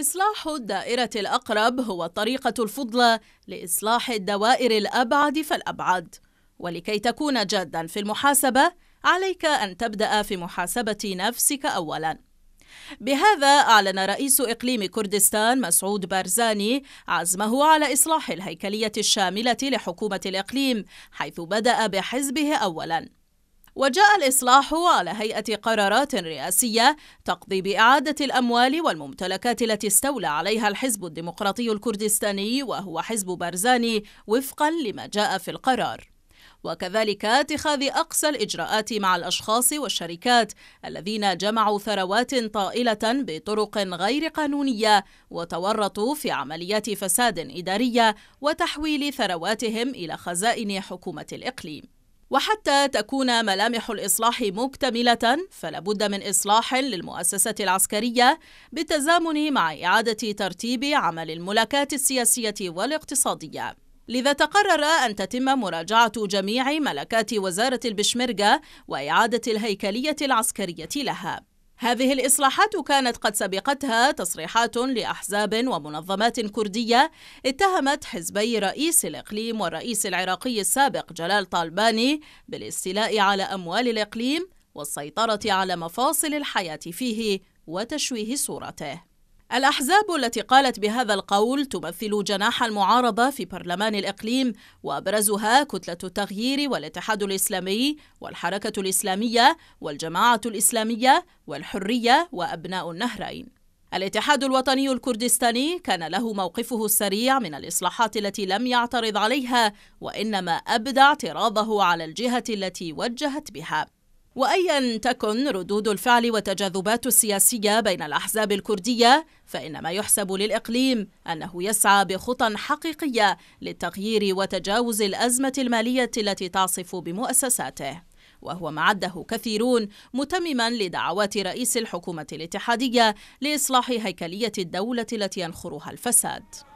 إصلاح الدائرة الأقرب هو الطريقة الفضلى لإصلاح الدوائر الأبعد فالأبعد ولكي تكون جادا في المحاسبة عليك أن تبدأ في محاسبة نفسك أولاً بهذا أعلن رئيس إقليم كردستان مسعود بارزاني عزمه على إصلاح الهيكلية الشاملة لحكومة الإقليم حيث بدأ بحزبه أولاً وجاء الإصلاح على هيئة قرارات رئاسية تقضي بإعادة الأموال والممتلكات التي استولى عليها الحزب الديمقراطي الكردستاني وهو حزب بارزاني وفقا لما جاء في القرار وكذلك اتخاذ اقصى الاجراءات مع الاشخاص والشركات الذين جمعوا ثروات طائله بطرق غير قانونيه وتورطوا في عمليات فساد اداريه وتحويل ثرواتهم الى خزائن حكومه الاقليم وحتى تكون ملامح الإصلاح مكتملة فلابد من إصلاح للمؤسسة العسكرية بالتزامن مع إعادة ترتيب عمل الملاكات السياسية والاقتصادية لذا تقرر أن تتم مراجعة جميع ملكات وزارة البشمركة وإعادة الهيكلية العسكرية لها هذه الإصلاحات كانت قد سبقتها تصريحات لأحزاب ومنظمات كردية اتهمت حزبي رئيس الإقليم والرئيس العراقي السابق جلال طالباني بالاستيلاء على أموال الإقليم والسيطرة على مفاصل الحياة فيه وتشويه صورته الأحزاب التي قالت بهذا القول تمثل جناح المعارضة في برلمان الإقليم وأبرزها كتلة التغيير والاتحاد الإسلامي والحركة الإسلامية والجماعة الإسلامية والحرية وأبناء النهرين. الاتحاد الوطني الكردستاني كان له موقفه السريع من الإصلاحات التي لم يعترض عليها وإنما أبدى اعتراضه على الجهة التي وجهت بها. وايا تكن ردود الفعل والتجاذبات السياسيه بين الاحزاب الكرديه فانما يحسب للاقليم انه يسعى بخطى حقيقيه للتغيير وتجاوز الازمه الماليه التي تعصف بمؤسساته وهو ما عده كثيرون متمما لدعوات رئيس الحكومه الاتحاديه لاصلاح هيكليه الدوله التي ينخرها الفساد